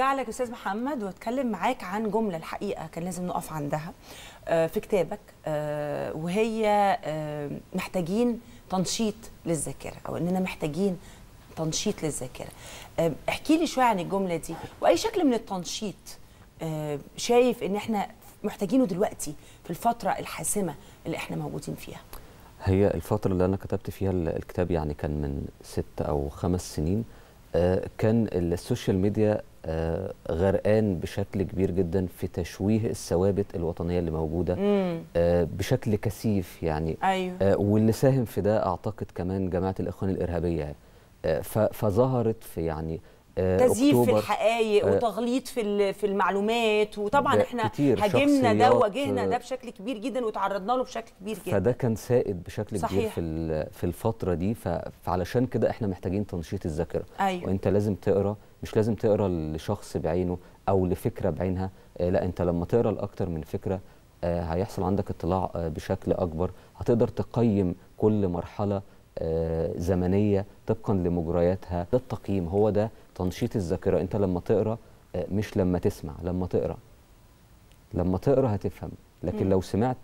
ارجع لك استاذ محمد واتكلم معاك عن جمله الحقيقه كان لازم نقف عندها آه، في كتابك آه، وهي آه، محتاجين تنشيط للذاكره او اننا محتاجين تنشيط للذاكره احكي لي شويه عن الجمله دي واي شكل من التنشيط شايف ان احنا محتاجينه دلوقتي في الفتره الحاسمه اللي احنا موجودين فيها هي الفتره اللي انا كتبت فيها الكتاب يعني كان من ست او خمس سنين آه، كان السوشيال ميديا آه، غرقان بشكل كبير جدا في تشويه الثوابت الوطنيه اللي موجوده آه، بشكل كثيف يعني أيوه. واللي ساهم في ده اعتقد كمان جماعه الاخوان الارهابيه يعني. فظهرت في يعني آه، تزييف في الحقائق آه، وتغليط في في المعلومات وطبعا احنا هاجمنا ده وواجهنا آه، ده بشكل كبير جدا وتعرضنا له بشكل كبير جدا فده كان سائد بشكل صحيح. كبير في في الفتره دي فعلشان كده احنا محتاجين تنشيط الذاكره أيوة. وانت لازم تقرا مش لازم تقرا لشخص بعينه او لفكره بعينها لا انت لما تقرا لاكثر من فكره هيحصل عندك اطلاع بشكل اكبر هتقدر تقيم كل مرحله آه، زمنيه طبقا لمجرياتها ده التقييم هو ده تنشيط الذاكره انت لما تقرا آه، مش لما تسمع لما تقرا لما تقرا هتفهم لكن لو سمعت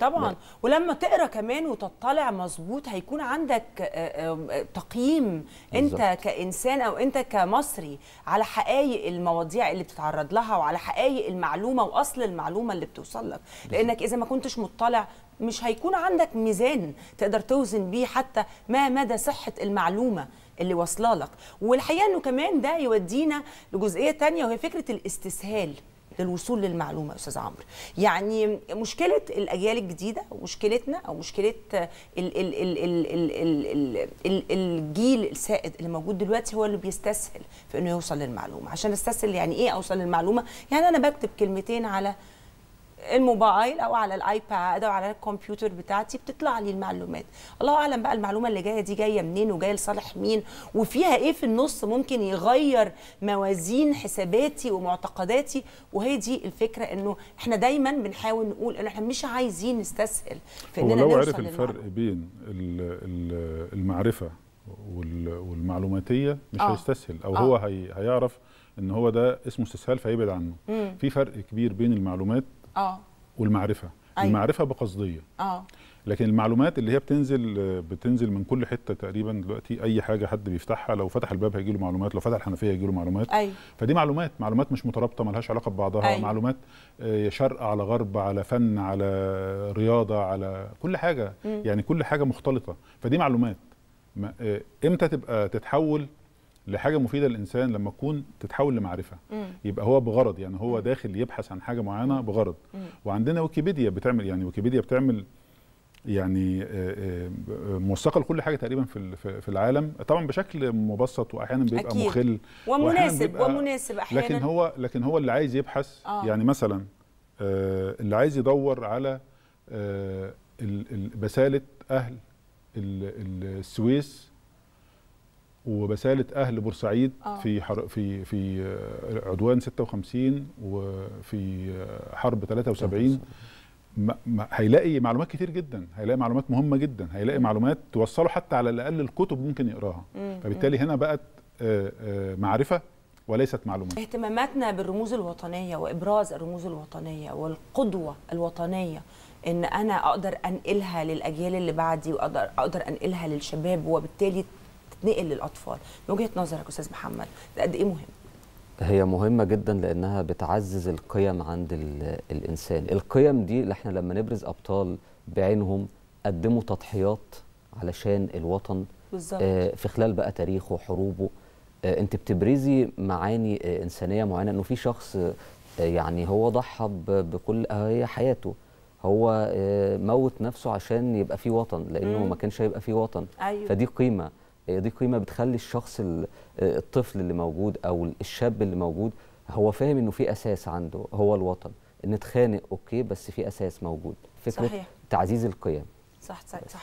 طبعا ولما تقرا كمان وتطلع مظبوط هيكون عندك آه، آه، آه، تقييم بالزبط. انت كانسان او انت كمصري على حقائق المواضيع اللي بتتعرض لها وعلى حقائق المعلومه واصل المعلومه اللي بتوصل لك لانك اذا ما كنتش مطلع مش هيكون عندك ميزان تقدر توزن بيه حتى ما مدى صحه المعلومه اللي واصله لك والحقيقه انه كمان ده يودينا لجزئيه تانية وهي فكره الاستسهال للوصول للمعلومه استاذ عمرو يعني مشكله الاجيال الجديده ومشكلتنا او مشكله ال ال ال ال الجيل السائد اللي موجود دلوقتي هو اللي بيستسهل في انه يوصل للمعلومه عشان استسهل يعني ايه اوصل للمعلومه يعني انا بكتب كلمتين على الموبايل او على الايباد او على الكمبيوتر بتاعتي بتطلع لي المعلومات الله اعلم بقى المعلومه اللي جايه دي جايه منين وجايه لصالح مين وفيها ايه في النص ممكن يغير موازين حساباتي ومعتقداتي وهي دي الفكره انه احنا دايما بنحاول نقول ان احنا مش عايزين نستسهل في اننا لو عرف الفرق بين المعرفه والمعلوماتيه مش آه. هيستسهل او آه. هو هيعرف ان هو ده اسمه استسهال فيبعد عنه مم. في فرق كبير بين المعلومات اه والمعرفه أيوة. المعرفه بقصديه اه لكن المعلومات اللي هي بتنزل بتنزل من كل حته تقريبا دلوقتي اي حاجه حد بيفتحها لو فتح الباب هيجي له معلومات لو فتح الحنفيه هيجي له معلومات أيوة. فدي معلومات معلومات مش مترابطه ملهاش علاقه ببعضها أيوة. معلومات آه، شرق على غرب على فن على رياضه على كل حاجه م. يعني كل حاجه مختلطه فدي معلومات آه، امتى تبقى تتحول لحاجه مفيده للانسان لما تكون تتحول لمعرفه مم. يبقى هو بغرض يعني هو داخل يبحث عن حاجه معينه بغرض مم. وعندنا ويكيبيديا بتعمل يعني ويكيبيديا بتعمل يعني آه، آه، موثقه لكل حاجه تقريبا في في العالم طبعا بشكل مبسط واحيانا بيبقى أكيد. مخل ومناسب بيبقى ومناسب احيانا لكن هو لكن هو اللي عايز يبحث آه. يعني مثلا آه، اللي عايز يدور على بساله اهل السويس وبساله اهل بورسعيد آه. في حر... في في عدوان 56 وفي حرب 73 ما... ما... هيلاقي معلومات كتير جدا هيلاقي معلومات مهمه جدا هيلاقي معلومات توصله حتى على الاقل الكتب ممكن يقراها فبالتالي هنا بقت آه، آه، معرفه وليست معلومات اهتماماتنا بالرموز الوطنيه وابراز الرموز الوطنيه والقدوه الوطنيه ان انا اقدر انقلها للاجيال اللي بعدي واقدر اقدر انقلها للشباب وبالتالي تتنقل للاطفال من وجهه نظرك استاذ محمد ده قد ايه مهم هي مهمه جدا لانها بتعزز القيم عند الانسان القيم دي اللي احنا لما نبرز ابطال بعينهم قدموا تضحيات علشان الوطن آه في خلال بقى تاريخه وحروبه آه انت بتبرزي معاني آه انسانيه معينه انه في شخص آه يعني هو ضحى بكل هي حياته هو آه، موت نفسه عشان يبقى في وطن لانه مم. ما كانش هيبقى في وطن أيوه. فدي قيمه آه، دي قيمه بتخلي الشخص آه، الطفل اللي موجود او الشاب اللي موجود هو فاهم انه في اساس عنده هو الوطن نتخانق اوكي بس في اساس موجود فكره صحيح. تعزيز القيم صح صح